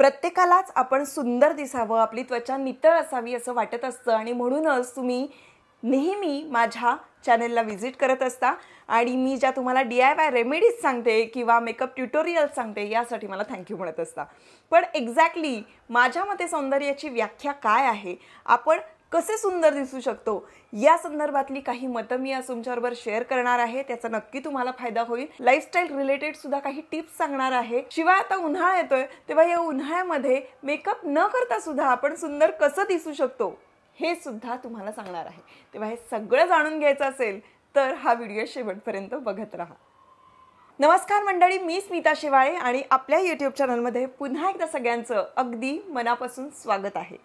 प्रत्येकालाच आपण सुंदर दिसावं आपली त्वचा नितळ असावी असं वाटत असतं आणि म्हणूनच तुम्ही नेहमी माझ्या चॅनलला व्हिजिट करत असता आणि मी ज्या तुम्हाला डी आय वाय रेमेडीज सांगते किंवा मेकअप ट्युटोरियल्स सांगते यासाठी मला थँक्यू म्हणत असता पण एक्झॅक्टली माझ्या मते सौंदर्याची व्याख्या काय आहे आपण कसे सुंदर दिसू शकतो या संदर्भातली काही मतं मी आज तुमच्याबरोबर शेअर करणार आहे त्याचा नक्की तुम्हाला फायदा होईल लाईफस्टाईल रिलेटेड सुद्धा काही टिप्स सांगणार आहे शिवाय आता उन्हाळा येतोय तेव्हा या उन्हाळ्यामध्ये मेकअप न करता सुद्धा आपण सुंदर कसं दिसू शकतो हे सुद्धा तुम्हाला सांगणार आहे तेव्हा हे सगळं जाणून घ्यायचं असेल तर हा व्हिडिओ शेवटपर्यंत बघत राहा नमस्कार मंडळी मी स्मिता शिवाळे आणि आपल्या यूट्यूब चॅनलमध्ये पुन्हा एकदा सगळ्यांचं अगदी मनापासून स्वागत आहे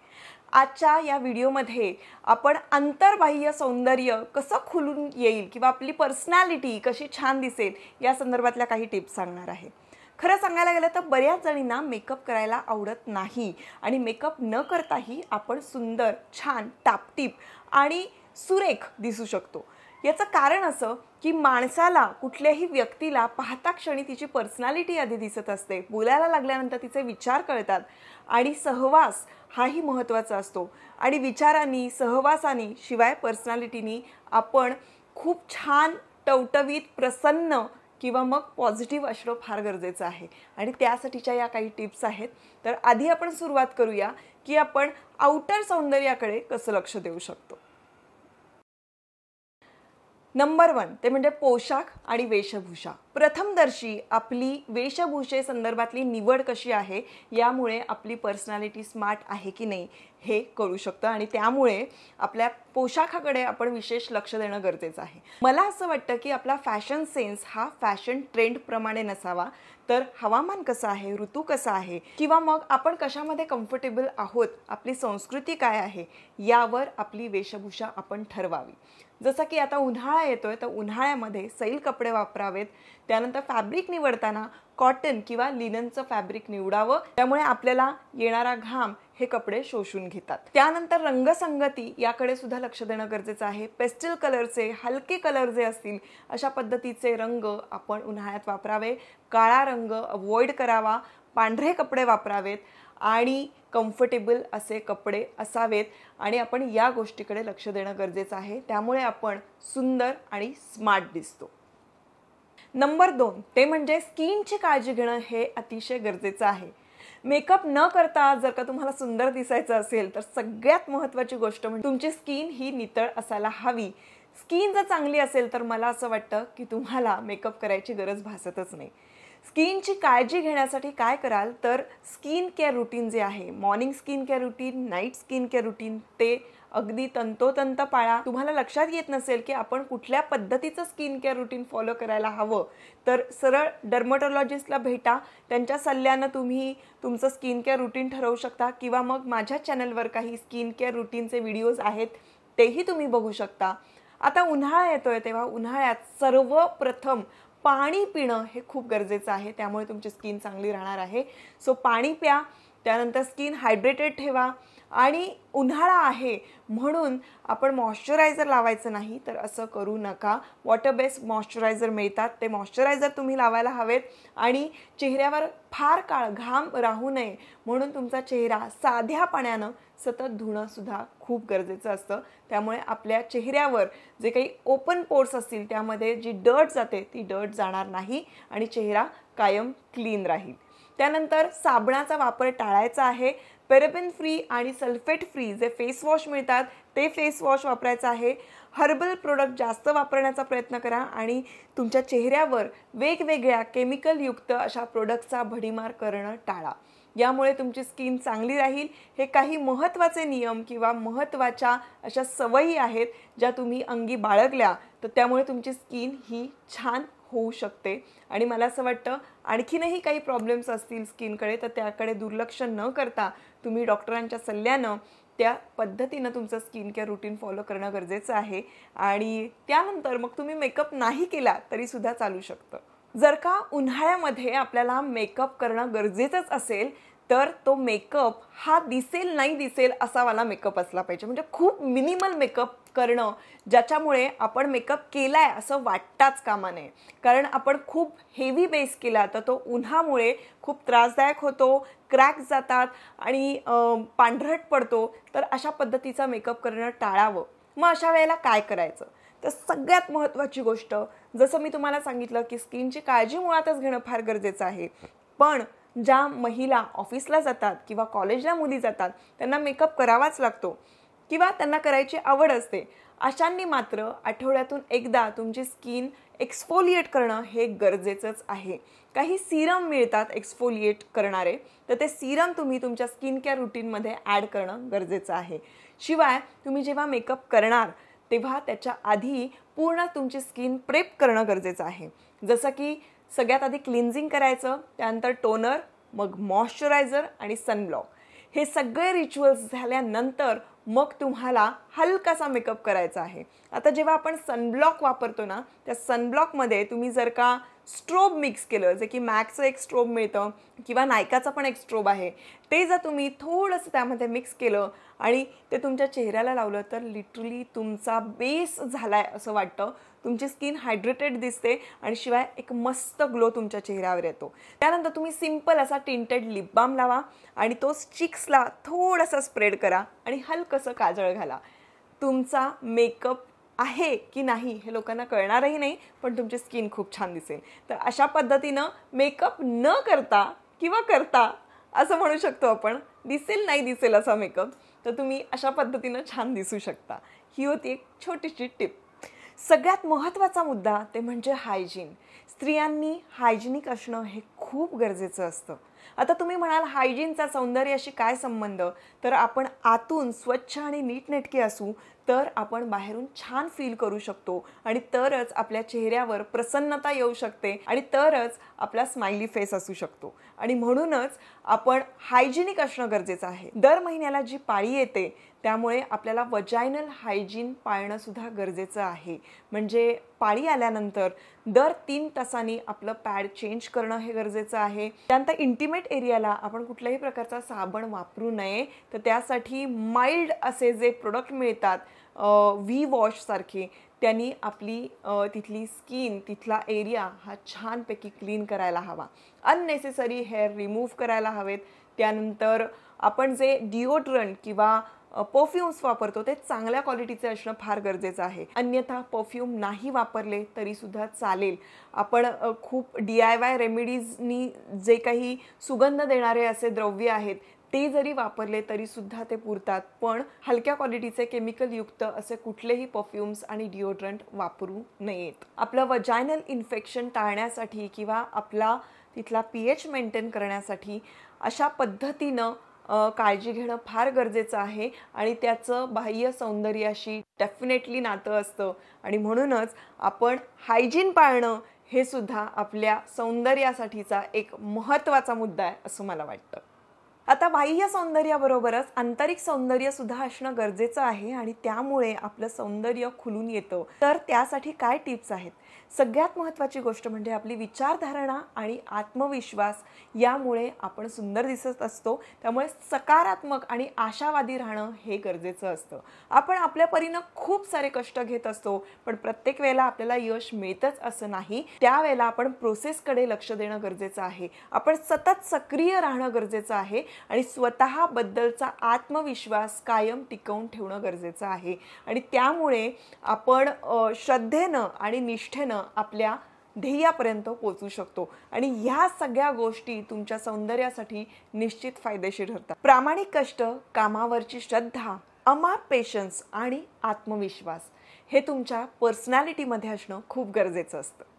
आजच्या या व्हिडिओमध्ये आपण अंतर्बाह्य सौंदर्य कसं खुलून येईल किंवा आपली पर्सनॅलिटी कशी छान दिसेल या संदर्भातल्या काही टिप्स सांगणार आहे खरं सांगायला गेलं तर बऱ्याच जणींना मेकअप करायला आवडत नाही आणि मेकअप न करताही आपण सुंदर छान टापटीप आणि सुरेख दिसू शकतो याचं कारण असं की माणसाला कुठल्याही व्यक्तीला पाहता क्षणी तिची पर्सनॅलिटी आधी दिसत असते बोलायला लागल्यानंतर तिचे विचार कळतात आणि सहवास हाही महत्त्वाचा असतो आणि विचारांनी सहवासानी शिवाय पर्सनॅलिटीनी आपण खूप छान टवटवीत प्रसन्न किंवा मग पॉझिटिव्ह असणं फार गरजेचं आहे आणि त्यासाठीच्या या काही टिप्स आहेत तर आधी आपण सुरुवात करूया की आपण आउटर सौंदर्याकडे कसं लक्ष देऊ शकतो नंबर वन ते म्हणजे पोशाख आणि वेशभूषा प्रथमदर्शी आपली वेशभूषे संदर्भातली निवड कशी आहे यामुळे आपली पर्सनॅलिटी स्मार्ट आहे की नाही हे कळू शकतं आणि त्यामुळे आपल्या पोशाखाकडे आपण विशेष लक्ष देणं गरजेचं आहे मला असं वाटतं की आपला फॅशन सेन्स हा फॅशन ट्रेंडप्रमाणे नसावा तर हवामान कसं आहे ऋतू कसा आहे किंवा मग आपण कशामध्ये कम्फर्टेबल आहोत आपली संस्कृती काय आहे यावर आपली वेशभूषा आपण ठरवावी जसं की आता उन्हाळा येतोय तर उन्हाळ्यामध्ये सैल कपडे वापरावेत त्यानंतर फॅब्रिक निवडताना कॉटन किंवा लिननचं फॅब्रिक निवडावं त्यामुळे आपल्याला येणारा घाम हे कपडे शोषून घेतात त्यानंतर रंगसंगती याकडे सुद्धा लक्ष देणं गरजेचं आहे पेस्टल कलरचे हलके कलर जे असतील अशा पद्धतीचे रंग आपण उन्हाळ्यात वापरावे काळा रंग अवॉइड करावा पांढरे कपडे वापरावेत आणि कम्फर्टेबल असे कपडे असावेत आणि आपण या गोष्टीकडे लक्ष देणं गरजेचं आहे त्यामुळे आपण सुंदर आणि स्मार्ट दिसतो नंबर दोन ते म्हणजे स्किनची काळजी घेणं हे अतिशय गरजेचं आहे मेकअप न करता जर का तुम्हाला सुंदर दिसायचं असेल तर सगळ्यात महत्त्वाची गोष्ट म्हणजे तुमची स्किन ही नितळ असायला हवी स्किन जर चांगली असेल तर मला असं वाटतं की तुम्हाला मेकअप करायची गरज भासतच नाही स्किनची काळजी घेण्यासाठी काय कराल तर स्किन केअर रुटीन जे आहे morning skin care routine night skin care routine ते अगदी तंतोतंत पाळा तुम्हाला लक्षात येत नसेल की आपण कुठल्या पद्धतीचं स्किन केअर रुटीन फॉलो करायला हवं तर सरळ डर्मटॉलॉजिस्टला भेटा त्यांच्या सल्ल्यानं तुम्ही तुमचं स्किन केअर रुटीन ठरवू शकता किंवा मग माझ्या चॅनलवर काही स्किन केअर रुटीनचे व्हिडिओज आहेत तेही तुम्ही बघू शकता आता उन्हाळा येतोय तेव्हा उन्हाळ्यात सर्वप्रथम पाणी पिणं हे खूप गरजेचं आहे त्यामुळे तुमची स्किन चांगली राहणार आहे सो पाणी प्या त्यानंतर स्किन हायड्रेटेड ठेवा आणि उन्हाळा आहे म्हणून आपण मॉइश्चरायझर लावायचं नाही तर असं करू नका वॉटर बेस्ड मॉइश्चरायझर मिळतात ते मॉइश्चरायझर तुम्ही लावायला हवेत आणि चेहऱ्यावर फार काळ घाम राहू नये म्हणून तुमचा चेहरा साध्या पाण्यानं सतत धुणंसुद्धा सुद्धा खूप गरजेचं असतं त्यामुळे आपल्या चेहऱ्यावर जे काही ओपन पोर्स असतील त्यामध्ये जी डर्ट जाते ती डर्ट जाणार नाही आणि चेहरा कायम क्लीन राहील त्यानंतर साबणाचा वापर टाळायचा आहे पेरेबिन फ्री आणि सल्फेट फ्री जे फेसवॉश मिळतात ते फेसवॉश वापरायचं आहे हर्बल प्रोडक्ट जास्त वापरण्याचा प्रयत्न करा आणि तुमच्या चेहऱ्यावर वेगवेगळ्या केमिकलयुक्त अशा प्रोडक्टचा भडीमार करणं टाळा यामुळे तुमची स्किन चांगली राहील हे काही महत्त्वाचे नियम किंवा महत्त्वाच्या अशा सवयी आहेत ज्या तुम्ही अंगी बाळगल्या तर त्यामुळे तुमची स्किन ही छान होऊ शकते आणि मला असं वाटतं आणखीनही काही प्रॉब्लेम्स असतील स्किनकडे तर त्याकडे दुर्लक्ष न करता तुम्ही डॉक्टरांच्या सल्ल्यानं त्या पद्धतीनं तुमचं स्किन केअर रुटीन फॉलो करणं गरजेचं आहे आणि त्यानंतर मग तुम्ही मेकअप नाही केला तरीसुद्धा चालू शकतं जर का उन्हाळ्यामध्ये आपल्याला मेकअप करणं गरजेचंच असेल तर तो मेकअप हा दिसेल नाही दिसेल असावाला मेकअप असला पाहिजे म्हणजे खूप मिनिमल मेकअप करणं ज्याच्यामुळे आपण मेकअप केला आहे असं वाटताच कामा नये कारण आपण खूप हेवी बेस केला तर तो उन्हामुळे खूप त्रासदायक होतो क्रॅक जातात आणि पांढरट पडतो तर अशा पद्धतीचा मेकअप करणं टाळावं मग अशा वेळेला काय करायचं तर सगळ्यात महत्त्वाची गोष्ट जसं मी तुम्हाला सांगितलं की स्किनची काळजी मुळातच घेणं फार गरजेचं आहे पण ज्या महिला ऑफिसला जातात किंवा कॉलेजला मुली जातात त्यांना मेकअप करावाच लागतो किंवा त्यांना करायची आवड असते अशांनी मात्र आठवड्यातून एकदा तुमची स्किन एक्सफोलिएट करणं हे गरजेचंच आहे काही सिरम मिळतात एक्सफोलिएट करणारे तर ते सिरम तुम्ही तुमच्या स्किन केअर रुटीनमध्ये ॲड करणं गरजेचं आहे शिवाय तुम्ही जेव्हा मेकअप करणार तेव्हा त्याच्या आधी पूर्ण तुमची स्किन प्रेप करणं गरजेचं आहे जसं की सगळ्यात आधी क्लिन्झिंग करायचं त्यानंतर टोनर मग मॉइश्चरायझर आणि सनब्लॉक हे सगळे रिच्युअल्स झाल्यानंतर मग तुम्हाला हलकासा मेकअप करायचा आहे आता जेव्हा आपण सनब्लॉक वापरतो ना त्या सनब्लॉकमध्ये तुम्ही जर का स्ट्रोब मिक्स केलं जे की मॅकचं एक स्ट्रोब मिळतं किंवा नायकाचं पण एक स्ट्रोब आहे ते जर तुम्ही थोडंसं त्यामध्ये मिक्स केलं आणि ते तुमच्या चेहऱ्याला लावलं तर लिटरली तुमचा बेस झाला आहे असं वाटतं तुमची स्किन हायड्रेटेड दिसते आणि शिवाय एक मस्त ग्लो तुमच्या चेहऱ्यावर येतो त्यानंतर तुम्ही सिंपल असा टिंटेड लिप बाम लावा आणि तो चिक्सला थोडासा स्प्रेड करा आणि हलकंसं काजळ घाला तुमचा मेकअप आहे की नाही हे लोकांना कळणारही नाही पण तुमची स्किन खूप छान दिसेल तर अशा पद्धतीनं मेकअप न करता किंवा करता असं म्हणू शकतो आपण दिसेल नाही दिसेल असा मेकअप तर तुम्ही अशा पद्धतीनं छान दिसू शकता ही होती एक छोटीशी टिप सगळ्यात महत्त्वाचा मुद्दा ते म्हणजे हायजीन स्त्रियांनी हायजिनिक असणं हे खूप गरजेचं असतं आता तुम्ही म्हणाल हायजीनचा सौंदर्याशी काय संबंध तर आपण आतून स्वच्छ आणि नीटनेटके असू तर आपण बाहेरून छान फील करू शकतो आणि तरच आपल्या चेहऱ्यावर प्रसन्नता येऊ शकते आणि तरच आपला स्माइली फेस असू शकतो आणि म्हणूनच आपण हायजिनिक असणं गरजेचं आहे दर महिन्याला जी पाळी येते त्यामुळे आपल्याला वजायनल हायजीन पाळणंसुद्धा गरजेचं आहे म्हणजे पाळी आल्यानंतर दर तीन तासांनी आपलं पॅड चेंज करणं हे गरजेचं आहे त्यानंतर इंटिमेट एरियाला आपण कुठल्याही प्रकारचा साबण वापरू नये तर त्यासाठी माइल्ड असे जे प्रोडक्ट मिळतात व्ही वॉशसारखे त्यांनी आपली तिथली स्किन तिथला एरिया हा छानपैकी क्लीन करायला हवा अननेसेसरी हेअर रिमूव्ह करायला हवेत त्यानंतर आपण जे डिओड्रंट किंवा परफ्युम्स वापरतो ते चांगल्या क्वालिटीचे असणं फार गरजेचं आहे अन्यथा परफ्यूम नाही वापरले तरीसुद्धा चालेल आपण खूप डी आय वाय रेमेडीजनी जे काही सुगंध देणारे असे द्रव्य आहेत ते जरी वापरले तरीसुद्धा ते पुरतात पण हलक्या क्वालिटीचे केमिकलयुक्त असे कुठलेही परफ्युम्स आणि डिओड्रंट वापरू नयेत आपलं वजायनल इन्फेक्शन टाळण्यासाठी किंवा आपला तिथला पी एच मेंटेन करण्यासाठी अशा पद्धतीनं काळजी घेणं फार गरजेचं आहे आणि त्याचं बाह्य सौंदर्याशी डेफिनेटली नातं असतं आणि म्हणूनच आपण हायजीन पाळणं हे सुद्धा आपल्या सौंदर्यासाठीचा एक महत्त्वाचा मुद्दा आहे असं मला वाटतं आता बाह्य सौंदर्याबरोबरच आंतरिक सौंदर्य सुद्धा असणं गरजेचं आहे आणि त्यामुळे आपलं सौंदर्य खुलून येतं तर त्यासाठी काय टिप्स आहेत सगळ्यात महत्वाची गोष्ट म्हणजे आपली विचारधारणा आणि आत्मविश्वास यामुळे आपण सुंदर दिसत असतो त्यामुळे सकारात्मक आणि आशावादी राहणं हे गरजेचं असतं आपण आपल्या परीनं खूप सारे कष्ट घेत असतो पण प्रत्येक वेळेला आपल्याला यश मिळतच असं नाही त्यावेळेला आपण प्रोसेसकडे लक्ष देणं गरजेचं आहे आपण सतत सक्रिय राहणं गरजेचं आहे आणि स्वतःबद्दलचा आत्मविश्वास कायम टिकवून ठेवणं गरजेचं आहे आणि त्यामुळे आपण श्रद्धेनं आणि निष्ठेनं आपल्या ध्येयापर्यंत पोचू शकतो आणि ह्या सगळ्या गोष्टी तुमच्या सौंदर्यासाठी निश्चित फायदेशीर ठरतात प्रामाणिक कष्ट कामावरची श्रद्धा अमाप पेशन्स आणि आत्मविश्वास हे तुमच्या पर्सनॅलिटीमध्ये असणं खूप गरजेचं असतं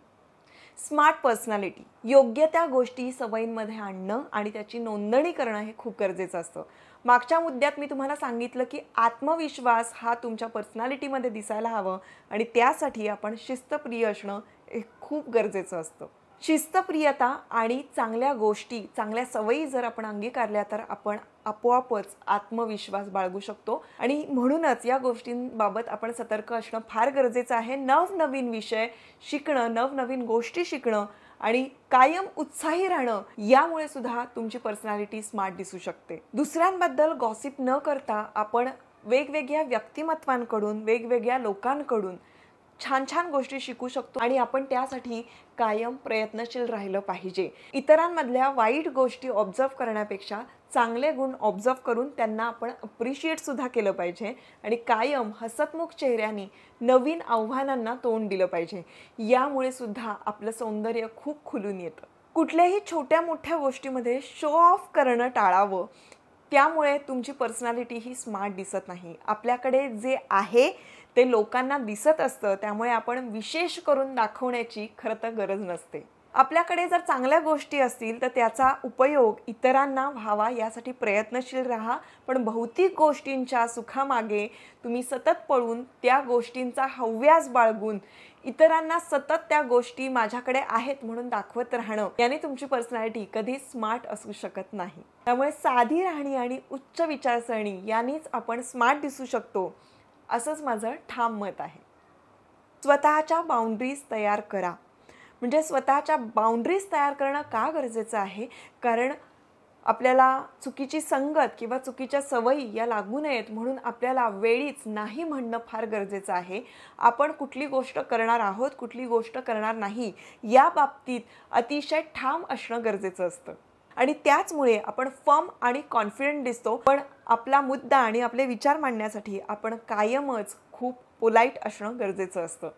स्मार्ट पर्सनॅलिटी योग्य त्या गोष्टी सवयींमध्ये आणणं आणि त्याची नोंदणी करणं हे खूप गरजेचं असतं मागच्या मुद्द्यात मी तुम्हाला सांगितलं की आत्मविश्वास हा तुमच्या पर्सनॅलिटीमध्ये दिसायला हवं आणि त्यासाठी आपण शिस्तप्रिय असणं हे खूप गरजेचं असतं शिस्तप्रियता आणि चांगल्या गोष्टी चांगल्या सवयी जर आपण अंगीकारल्या तर आपण आपोआपच आत्मविश्वास बाळगू शकतो आणि म्हणूनच या गोष्टींबाबत आपण सतर्क असणं फार गरजेचं आहे नवनवीन विषय शिकणं नवनवीन गोष्टी शिकणं आणि कायम उत्साही राहणं यामुळे सुद्धा तुमची पर्सनॅलिटी स्मार्ट दिसू शकते दुसऱ्यांबद्दल गॉसिप न करता आपण वेगवेगळ्या व्यक्तिमत्वांकडून वेगवेगळ्या लोकांकडून छान छान गोष्टी शिकू शकतो आणि आपण त्यासाठी कायम प्रयत्नशील राहिलं पाहिजे इतरांमधल्या वाईट गोष्टी ऑब्झर्व करण्यापेक्षा चांगले गुण ऑब्झर्व करून त्यांना आपण अप्रिशिएटसुद्धा केलं पाहिजे आणि कायम हसतमुख चेहऱ्याने नवीन आव्हानांना तोंड दिलं पाहिजे यामुळे सुद्धा आपलं सौंदर्य खूप खुलून येतं कुठल्याही छोट्या मोठ्या गोष्टीमध्ये शो ऑफ करणं टाळावं त्यामुळे तुमची पर्सनॅलिटी ही स्मार्ट दिसत नाही आपल्याकडे जे आहे ते लोकांना दिसत असतं त्यामुळे आपण विशेष करून दाखवण्याची खरं तर गरज नसते आपल्याकडे जर चांगल्या गोष्टी असतील तर त्याचा उपयोग इतरांना व्हावा यासाठी प्रयत्नशील राहा पण भौतिक गोष्टींच्या सुखामागे तुम्ही सतत पळून त्या गोष्टींचा हव्यास बाळगून इतरांना सतत त्या गोष्टी माझ्याकडे आहेत म्हणून दाखवत राहणं याने तुमची पर्सनॅलिटी कधी स्मार्ट असू शकत नाही त्यामुळे साधी राहणी आणि उच्च विचारसरणी यानेच आपण स्मार्ट दिसू शकतो असंच माझं ठाम मत आहे स्वतःच्या बाउंड्रीज तयार करा म्हणजे स्वतःच्या बाउंड्रीज तयार करणं का गरजेचं आहे कारण आपल्याला चुकीची संगत किंवा चुकीच्या सवयी या लागू नयेत म्हणून आपल्याला वेळीच नाही म्हणणं फार गरजेचं आहे आपण कुठली गोष्ट करणार आहोत कुठली गोष्ट करणार नाही या बाबतीत अतिशय ठाम असणं गरजेचं असतं आणि त्याचमुळे आपण फर्म आणि कॉन्फिडंट दिसतो पण आपला मुद्दा आणि आपले विचार मांडण्यासाठी आपण कायमच खूप पोलाईट असणं गरजेचं असतं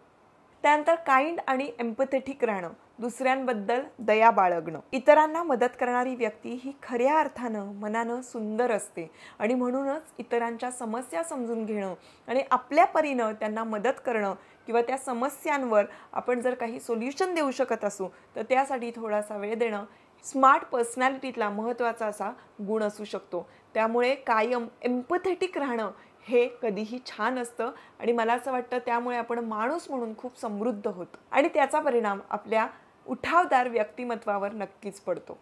त्यानंतर काइंड आणि एम्पथेटिक राहणं दुसऱ्यांबद्दल दया बाळगणं इतरांना मदत करणारी व्यक्ती ही खऱ्या अर्थानं मनानं सुंदर असते आणि म्हणूनच इतरांच्या समस्या समजून घेणं आणि आपल्या परीनं त्यांना मदत करणं किंवा त्या समस्यांवर आपण जर काही सोल्युशन देऊ शकत असू तर त्यासाठी थोडासा वेळ देणं स्मार्ट पर्सनॅलिटीतला महत्त्वाचा असा गुण असू शकतो त्यामुळे कायम एम्पथेटिक राहणं हे कधीही छान असतं आणि मला असं वाटतं त्यामुळे आपण माणूस म्हणून खूप समृद्ध होतो आणि त्याचा परिणाम आपल्या उठावदार व्यक्तिमत्वावर नक्कीच पडतो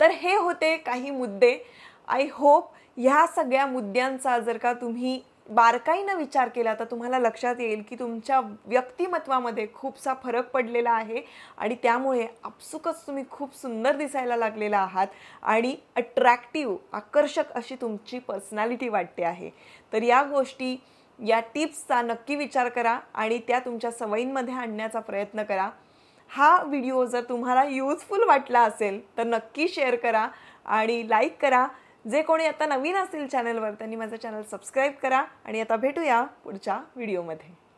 तर हे होते काही मुद्दे आय होप ह्या सगळ्या मुद्द्यांचा जर का तुम्ही बारकाईनं विचार केला तर तुम्हाला लक्षात येईल की तुमच्या व्यक्तिमत्वामध्ये खूपसा फरक पडलेला आहे आणि त्यामुळे आपसुकच तुम्ही खूप सुंदर दिसायला लागलेला आहात आणि अट्रॅक्टिव्ह आकर्षक अशी तुमची पर्सनॅलिटी वाटते आहे तर या गोष्टी या टिप्सचा नक्की विचार करा आणि त्या तुमच्या सवयींमध्ये आणण्याचा प्रयत्न करा हा व्हिडिओ जर तुम्हाला युजफुल वाटला असेल तर नक्की शेअर करा आणि लाईक करा जे कोणी आता नवीन असतील चॅनलवर त्यांनी माझं चॅनल सबस्क्राईब करा आणि आता भेटूया पुढच्या व्हिडिओमध्ये